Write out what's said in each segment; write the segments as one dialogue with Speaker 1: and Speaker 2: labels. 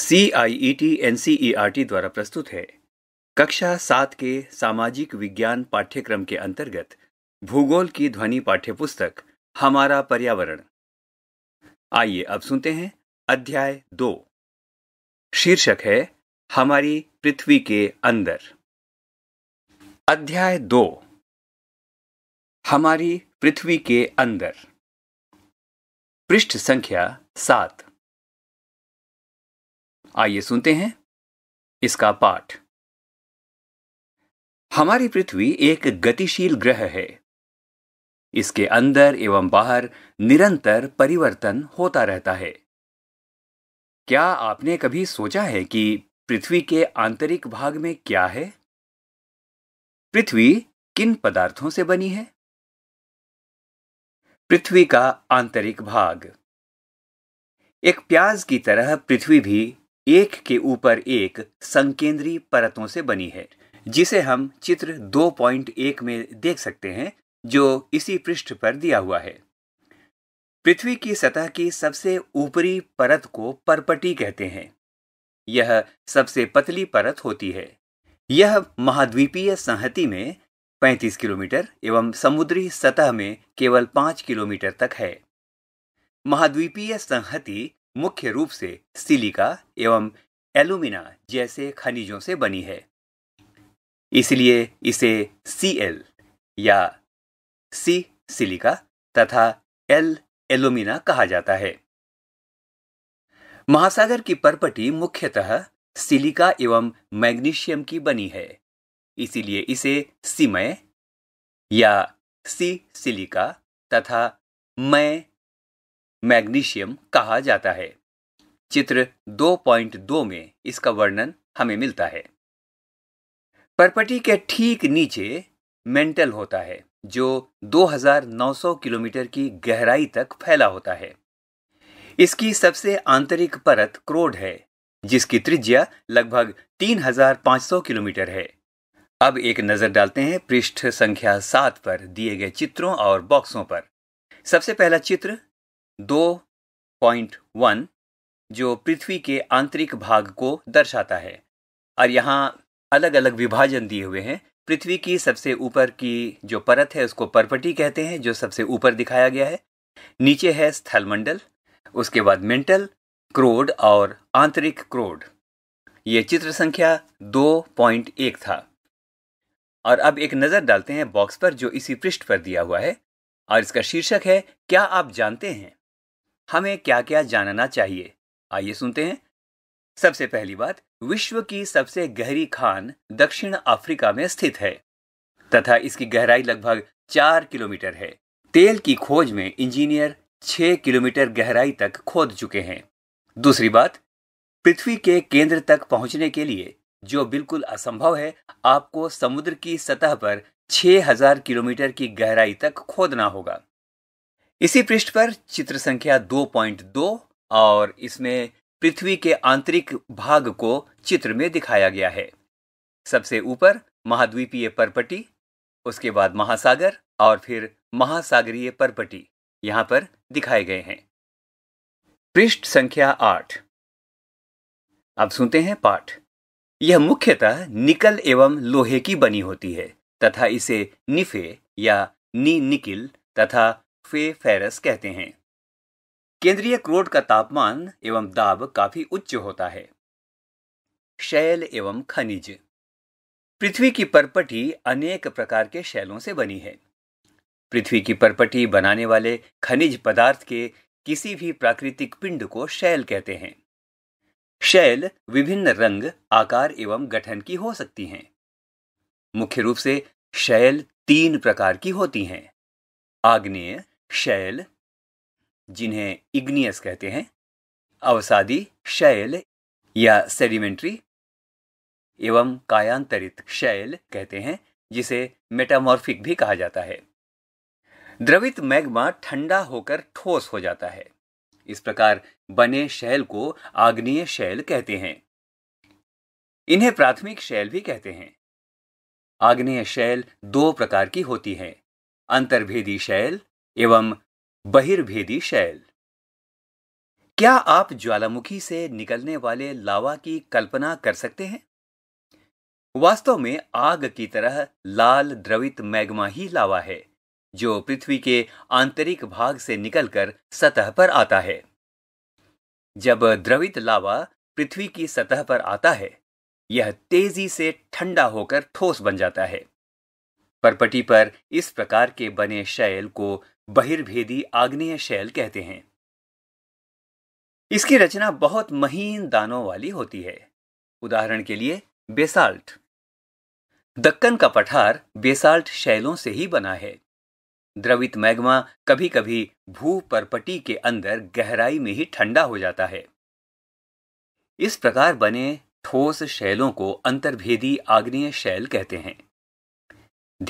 Speaker 1: C I E T N C E R T द्वारा प्रस्तुत है कक्षा सात के सामाजिक विज्ञान पाठ्यक्रम के अंतर्गत भूगोल की ध्वनि पाठ्य पुस्तक हमारा पर्यावरण आइए अब सुनते हैं अध्याय दो शीर्षक है हमारी पृथ्वी के अंदर अध्याय दो हमारी पृथ्वी के अंदर पृष्ठ संख्या सात आइए सुनते हैं इसका पाठ हमारी पृथ्वी एक गतिशील ग्रह है इसके अंदर एवं बाहर निरंतर परिवर्तन होता रहता है क्या आपने कभी सोचा है कि पृथ्वी के आंतरिक भाग में क्या है पृथ्वी किन पदार्थों से बनी है पृथ्वी का आंतरिक भाग एक प्याज की तरह पृथ्वी भी एक के ऊपर एक संकेंद्री परतों से बनी है जिसे हम चित्र 2.1 में देख सकते हैं जो इसी पृष्ठ पर दिया हुआ है पृथ्वी की सतह की सबसे ऊपरी परत को परपटी कहते हैं यह सबसे पतली परत होती है यह महाद्वीपीय संहति में 35 किलोमीटर एवं समुद्री सतह में केवल 5 किलोमीटर तक है महाद्वीपीय संहति मुख्य रूप से सिलिका एवं एलुमिना जैसे खनिजों से बनी है इसलिए इसे सी एल या सी सिलिका तथा एल एलुमिना कहा जाता है महासागर की परपटी मुख्यतः सिलिका एवं मैग्नीशियम की बनी है इसीलिए इसे सीमय या सी सिलिका तथा मय मैग्नीशियम कहा जाता है चित्र 2.2 में इसका वर्णन हमें मिलता है परपटी के ठीक नीचे मेंटल होता है जो 2900 किलोमीटर की गहराई तक फैला होता है इसकी सबसे आंतरिक परत क्रोड है जिसकी त्रिज्या लगभग 3500 किलोमीटर है अब एक नजर डालते हैं पृष्ठ संख्या सात पर दिए गए चित्रों और बॉक्सों पर सबसे पहला चित्र 2.1 जो पृथ्वी के आंतरिक भाग को दर्शाता है और यहाँ अलग अलग विभाजन दिए हुए हैं पृथ्वी की सबसे ऊपर की जो परत है उसको परपटी कहते हैं जो सबसे ऊपर दिखाया गया है नीचे है स्थलमंडल उसके बाद मेंटल क्रोड और आंतरिक क्रोड ये चित्र संख्या 2.1 था और अब एक नज़र डालते हैं बॉक्स पर जो इसी पृष्ठ पर दिया हुआ है और इसका शीर्षक है क्या आप जानते हैं हमें क्या क्या जानना चाहिए आइए सुनते हैं सबसे पहली बात विश्व की सबसे गहरी खान दक्षिण अफ्रीका में स्थित है तथा इसकी गहराई लगभग चार किलोमीटर है तेल की खोज में इंजीनियर छह किलोमीटर गहराई तक खोद चुके हैं दूसरी बात पृथ्वी के केंद्र तक पहुंचने के लिए जो बिल्कुल असंभव है आपको समुद्र की सतह पर 6000 किलोमीटर की गहराई तक खोदना होगा इसी पृष्ठ पर चित्र संख्या 2.2 और इसमें पृथ्वी के आंतरिक भाग को चित्र में दिखाया गया है सबसे ऊपर महाद्वीपीय परपटी उसके बाद महासागर और फिर महासागरीय परपटी यहां पर दिखाए गए हैं पृष्ठ संख्या आठ अब सुनते हैं पाठ यह मुख्यतः निकल एवं लोहे की बनी होती है तथा इसे निफे या नी निकिल तथा फे फेरस कहते हैं केंद्रीय क्रोड का तापमान एवं दाब काफी उच्च होता है शैल एवं खनिज पृथ्वी की परपटी अनेक प्रकार के शैलों से बनी है पृथ्वी की परपटी बनाने वाले खनिज पदार्थ के किसी भी प्राकृतिक पिंड को शैल कहते हैं शैल विभिन्न रंग आकार एवं गठन की हो सकती हैं मुख्य रूप से शैल तीन प्रकार की होती हैं आग्नेय शैल जिन्हें इग्नियस कहते हैं अवसादी शैल या सेडिमेंट्री एवं कायांतरित शैल कहते हैं जिसे मेटामॉर्फिक भी कहा जाता है द्रवित मैग्मा ठंडा होकर ठोस हो जाता है इस प्रकार बने शैल को आग्नेय शैल कहते हैं इन्हें प्राथमिक शैल भी कहते हैं आग्नेय शैल दो प्रकार की होती है अंतर्भेदी शैल एवं बहिर्भेदी शैल क्या आप ज्वालामुखी से निकलने वाले लावा की कल्पना कर सकते हैं वास्तव में आग की तरह लाल द्रवित मैग्मा ही लावा है जो पृथ्वी के आंतरिक भाग से निकलकर सतह पर आता है जब द्रवित लावा पृथ्वी की सतह पर आता है यह तेजी से ठंडा होकर ठोस बन जाता है परपटी पर इस प्रकार के बने शैल को बहिर्भेदी आग्नेय शैल कहते हैं इसकी रचना बहुत महीन दानों वाली होती है उदाहरण के लिए बेसाल्ट दक्कन का पठार बेसाल्ट शैलों से ही बना है द्रवित मैग्मा कभी कभी भू परपटी के अंदर गहराई में ही ठंडा हो जाता है इस प्रकार बने ठोस शैलों को अंतर्भेदी आग्नेय शैल कहते हैं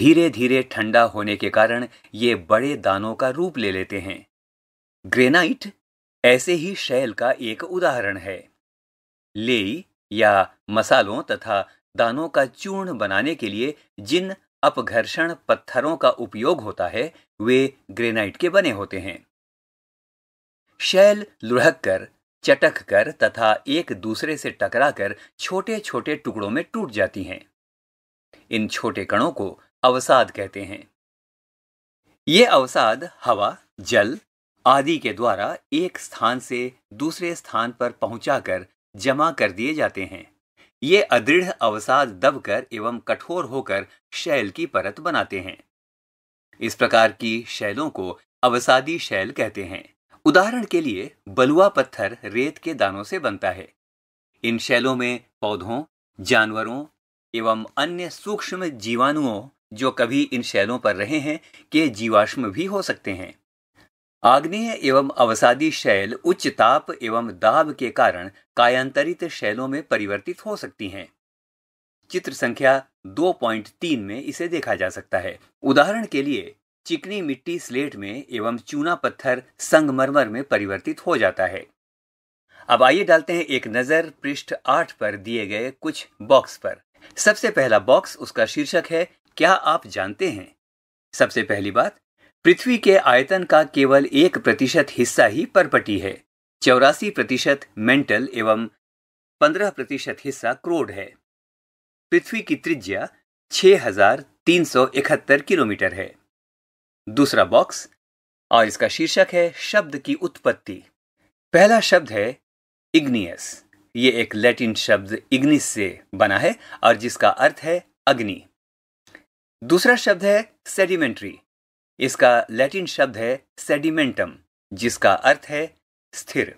Speaker 1: धीरे धीरे ठंडा होने के कारण ये बड़े दानों का रूप ले लेते हैं ग्रेनाइट ऐसे ही शैल का एक उदाहरण है लेई या मसालों तथा दानों का चूर्ण बनाने के लिए जिन अपघर्षण पत्थरों का उपयोग होता है वे ग्रेनाइट के बने होते हैं शैल लुढ़क कर चटक कर तथा एक दूसरे से टकराकर छोटे छोटे टुकड़ों में टूट जाती हैं इन छोटे कणों को अवसाद कहते हैं ये अवसाद हवा जल आदि के द्वारा एक स्थान से दूसरे स्थान पर पहुंचाकर जमा कर दिए जाते हैं ये अदृढ़ अवसाद दबकर एवं कठोर होकर शैल की परत बनाते हैं इस प्रकार की शैलों को अवसादी शैल कहते हैं उदाहरण के लिए बलुआ पत्थर रेत के दानों से बनता है इन शैलों में पौधों जानवरों एवं अन्य सूक्ष्म जीवाणुओं जो कभी इन शैलों पर रहे हैं के जीवाश्म भी हो सकते हैं आग्नेय एवं अवसादी शैल उच्च ताप एवं दाब के कारण कायांतरित शैलों में परिवर्तित हो सकती हैं चित्र संख्या 2.3 में इसे देखा जा सकता है उदाहरण के लिए चिकनी मिट्टी स्लेट में एवं चूना पत्थर संगमरमर में परिवर्तित हो जाता है अब आइए डालते हैं एक नजर पृष्ठ आठ पर दिए गए कुछ बॉक्स पर सबसे पहला बॉक्स उसका शीर्षक है क्या आप जानते हैं सबसे पहली बात पृथ्वी के आयतन का केवल एक प्रतिशत हिस्सा ही परपटी है चौरासी प्रतिशत मेंटल एवं पंद्रह प्रतिशत हिस्सा क्रोड है पृथ्वी की त्रिज्या छह हजार तीन सौ इकहत्तर किलोमीटर है दूसरा बॉक्स और इसका शीर्षक है शब्द की उत्पत्ति पहला शब्द है इग्नियस ये एक लैटिन शब्द इग्निस से बना है और जिसका अर्थ है अग्नि दूसरा शब्द है सेडिमेंट्री इसका लैटिन शब्द है सेडिमेंटम जिसका अर्थ है स्थिर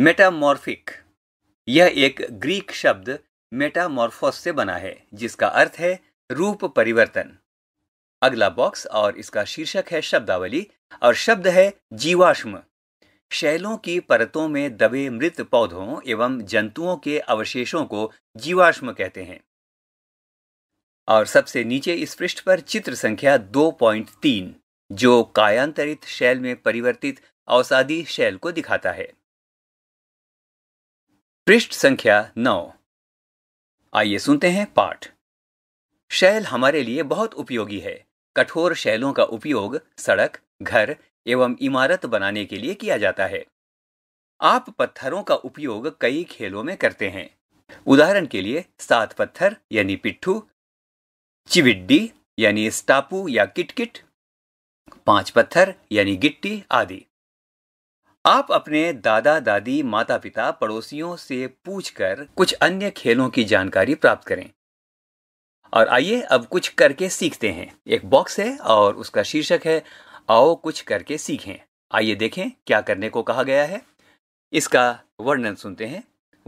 Speaker 1: मेटामॉर्फिक यह एक ग्रीक शब्द मेटामॉर्फोस से बना है जिसका अर्थ है रूप परिवर्तन अगला बॉक्स और इसका शीर्षक है शब्दावली और शब्द है जीवाश्म शैलों की परतों में दबे मृत पौधों एवं जंतुओं के अवशेषों को जीवाश्म कहते हैं और सबसे नीचे इस पृष्ठ पर चित्र संख्या 2.3 जो कायांतरित शैल में परिवर्तित अवसादी शैल को दिखाता है पृष्ठ संख्या 9 आइए सुनते हैं पाठ शैल हमारे लिए बहुत उपयोगी है कठोर शैलों का उपयोग सड़क घर एवं इमारत बनाने के लिए किया जाता है आप पत्थरों का उपयोग कई खेलों में करते हैं उदाहरण के लिए सात पत्थर यानी पिट्ठू चिविड्डी यानी स्टापू या किटकिट पांच पत्थर यानी गिट्टी आदि आप अपने दादा दादी माता पिता पड़ोसियों से पूछकर कुछ अन्य खेलों की जानकारी प्राप्त करें और आइए अब कुछ करके सीखते हैं एक बॉक्स है और उसका शीर्षक है आओ कुछ करके सीखें आइए देखें क्या करने को कहा गया है इसका वर्णन सुनते हैं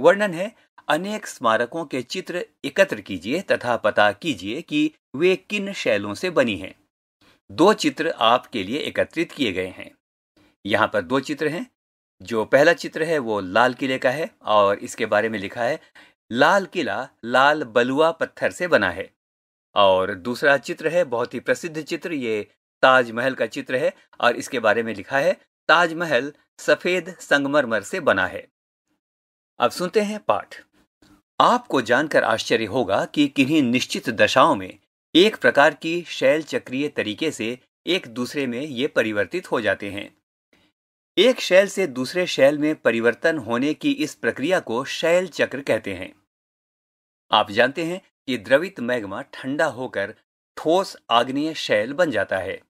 Speaker 1: वर्णन है अनेक स्मारकों के चित्र एकत्र कीजिए तथा पता कीजिए कि वे किन शैलों से बनी हैं दो चित्र आपके लिए एकत्रित किए गए हैं यहाँ पर दो चित्र हैं जो पहला चित्र है वो लाल किले का है और इसके बारे में लिखा है लाल किला लाल बलुआ पत्थर से बना है और दूसरा चित्र है बहुत ही प्रसिद्ध चित्र ये ताजमहल का चित्र है और इसके बारे में लिखा है ताजमहल सफेद संगमरमर से बना है अब सुनते हैं पाठ आपको जानकर आश्चर्य होगा कि किन्हीं निश्चित दशाओं में एक प्रकार की शैल चक्रीय तरीके से एक दूसरे में ये परिवर्तित हो जाते हैं एक शैल से दूसरे शैल में परिवर्तन होने की इस प्रक्रिया को शैल चक्र कहते हैं आप जानते हैं कि द्रवित मैग्मा ठंडा होकर ठोस आग्नेय शैल बन जाता है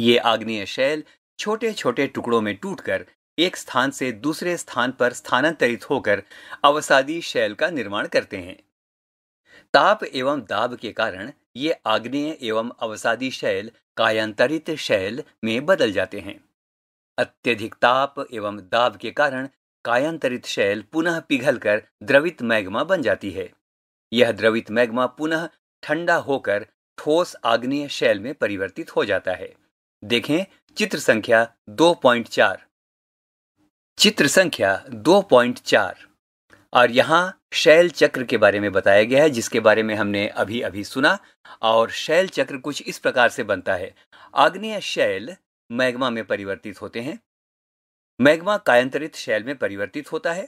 Speaker 1: ये आग्नेय शैल छोटे छोटे टुकड़ों में टूटकर एक स्थान से दूसरे स्थान पर स्थानांतरित होकर अवसादी शैल का निर्माण करते हैं ताप एवं दाब के कारण ये आग्नेय एवं अवसादी शैल कायांतरित शैल में बदल जाते हैं अत्यधिक ताप एवं दाब के कारण कायांतरित शैल पुनः पिघलकर द्रवित मैग्मा बन जाती है यह द्रवित मैग्मा पुनः ठंडा होकर ठोस आग्नेय शैल में परिवर्तित हो जाता है देखें चित्र संख्या 2.4 चित्र संख्या 2.4 और यहाँ शैल चक्र के बारे में बताया गया है जिसके बारे में हमने अभी अभी सुना और शैल चक्र कुछ इस प्रकार से बनता है आग्नेय शैल मैग्मा में परिवर्तित होते हैं मैग्मा कायंतरित शैल में परिवर्तित होता है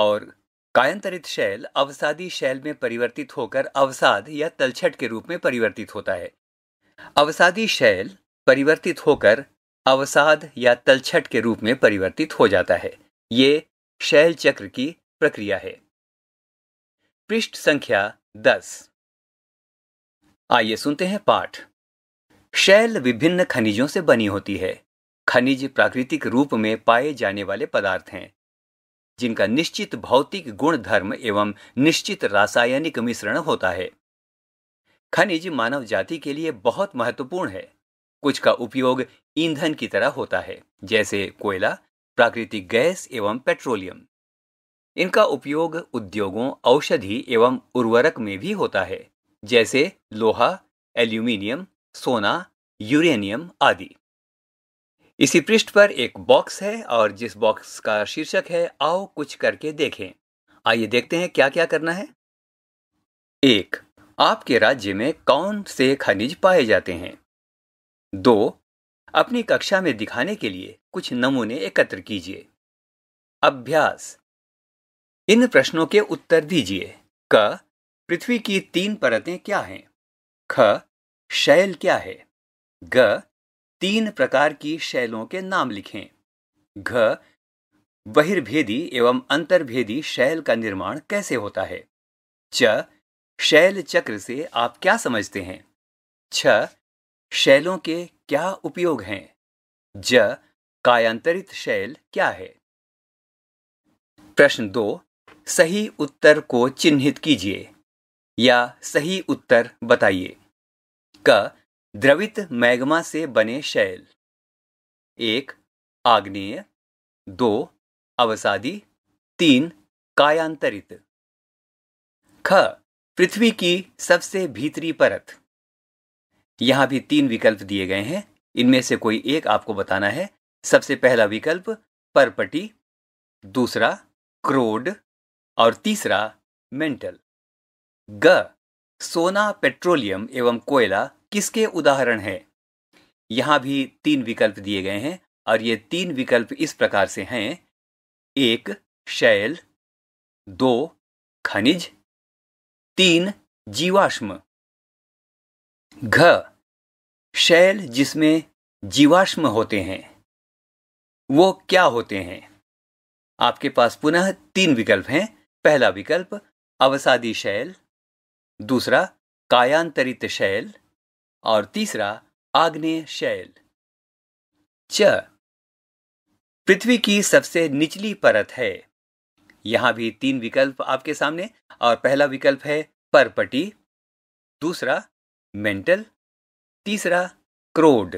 Speaker 1: और कायंतरित शैल अवसादी शैल में परिवर्तित होकर अवसाद या तलछट के रूप में परिवर्तित होता है अवसादी शैल परिवर्तित होकर अवसाद या तलछट के रूप में परिवर्तित हो जाता है ये शैल चक्र की प्रक्रिया है पृष्ठ संख्या दस आइए सुनते हैं पाठ शैल विभिन्न खनिजों से बनी होती है खनिज प्राकृतिक रूप में पाए जाने वाले पदार्थ हैं जिनका निश्चित भौतिक गुण धर्म एवं निश्चित रासायनिक मिश्रण होता है खनिज मानव जाति के लिए बहुत महत्वपूर्ण है कुछ का उपयोग ईंधन की तरह होता है जैसे कोयला प्राकृतिक गैस एवं पेट्रोलियम इनका उपयोग उद्योगों औषधि एवं उर्वरक में भी होता है जैसे लोहा एल्यूमिनियम सोना यूरेनियम आदि इसी पृष्ठ पर एक बॉक्स है और जिस बॉक्स का शीर्षक है आओ कुछ करके देखें आइए देखते हैं क्या क्या करना है एक आपके राज्य में कौन से खनिज पाए जाते हैं दो अपनी कक्षा में दिखाने के लिए कुछ नमूने एकत्र कीजिए अभ्यास इन प्रश्नों के उत्तर दीजिए क पृथ्वी की तीन परतें क्या हैं ख शैल क्या है ग तीन प्रकार की शैलों के नाम लिखें घ बहिर्भेदी एवं अंतर्भेदी शैल का निर्माण कैसे होता है च शैल चक्र से आप क्या समझते हैं छ शैलों के क्या उपयोग हैं ज कायांतरित शैल क्या है प्रश्न दो सही उत्तर को चिन्हित कीजिए या सही उत्तर बताइए क द्रवित मैग्मा से बने शैल एक आग्नेय दो अवसादी तीन कायांतरित ख पृथ्वी की सबसे भीतरी परत यहां भी तीन विकल्प दिए गए हैं इनमें से कोई एक आपको बताना है सबसे पहला विकल्प परपटी दूसरा क्रोड और तीसरा मेंटल ग सोना पेट्रोलियम एवं कोयला किसके उदाहरण है यहां भी तीन विकल्प दिए गए हैं और ये तीन विकल्प इस प्रकार से हैं एक शैल दो खनिज तीन जीवाश्म घ शैल जिसमें जीवाश्म होते हैं वो क्या होते हैं आपके पास पुनः तीन विकल्प हैं पहला विकल्प अवसादी शैल दूसरा कायांतरित शैल और तीसरा आग्नेय शैल च पृथ्वी की सबसे निचली परत है यहां भी तीन विकल्प आपके सामने और पहला विकल्प है परपटी दूसरा मेंटल तीसरा क्रोड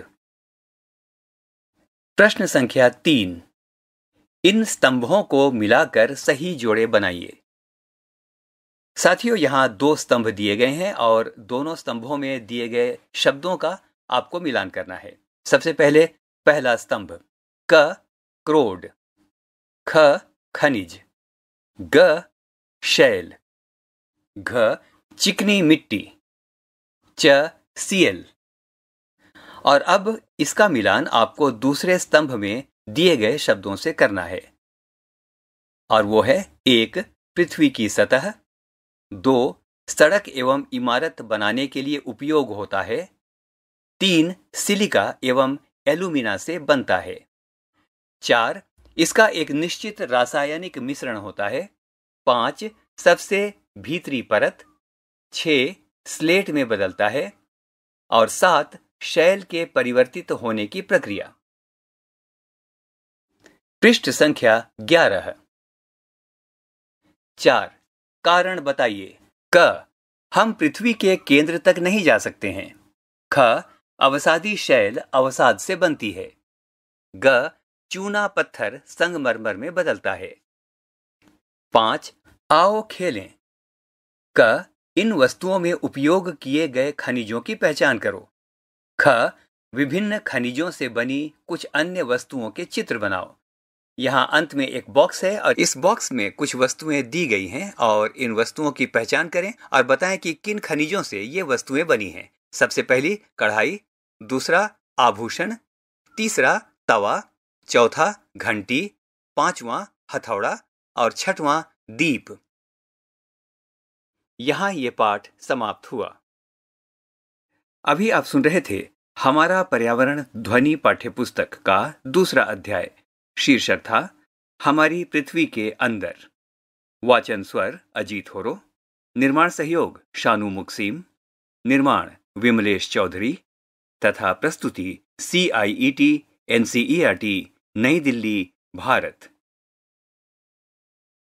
Speaker 1: प्रश्न संख्या तीन इन स्तंभों को मिलाकर सही जोड़े बनाइए साथियों यहां दो स्तंभ दिए गए हैं और दोनों स्तंभों में दिए गए शब्दों का आपको मिलान करना है सबसे पहले पहला स्तंभ क क्रोड ख खनिज ग शैल घ चिकनी मिट्टी च सी एल और अब इसका मिलान आपको दूसरे स्तंभ में दिए गए शब्दों से करना है और वो है एक पृथ्वी की सतह दो सड़क एवं इमारत बनाने के लिए उपयोग होता है तीन सिलिका एवं एलुमिना से बनता है चार इसका एक निश्चित रासायनिक मिश्रण होता है पांच सबसे भीतरी परत छ स्लेट में बदलता है और सात शैल के परिवर्तित होने की प्रक्रिया पृष्ठ संख्या ग्यारह चार कारण बताइए क हम पृथ्वी के केंद्र तक नहीं जा सकते हैं ख अवसादी शैल अवसाद से बनती है ग चूना पत्थर संगमरमर में बदलता है पांच आओ खेलें क इन वस्तुओं में उपयोग किए गए खनिजों की पहचान करो ख विभिन्न खनिजों से बनी कुछ अन्य वस्तुओं के चित्र बनाओ यहाँ अंत में एक बॉक्स है और इस बॉक्स में कुछ वस्तुएं दी गई हैं और इन वस्तुओं की पहचान करें और बताएं कि किन खनिजों से ये वस्तुएं बनी हैं सबसे पहली कढ़ाई दूसरा आभूषण तीसरा तवा चौथा घंटी पांचवा हथौड़ा और छठवां दीप यहां ये पाठ समाप्त हुआ अभी आप सुन रहे थे हमारा पर्यावरण ध्वनि पाठ्य पुस्तक का दूसरा अध्याय शीर्षक था हमारी पृथ्वी के अंदर वाचन स्वर अजीत होरो निर्माण सहयोग शानू मुक्सीम निर्माण विमलेश चौधरी तथा प्रस्तुति C I E T N C E R T New Delhi Bharat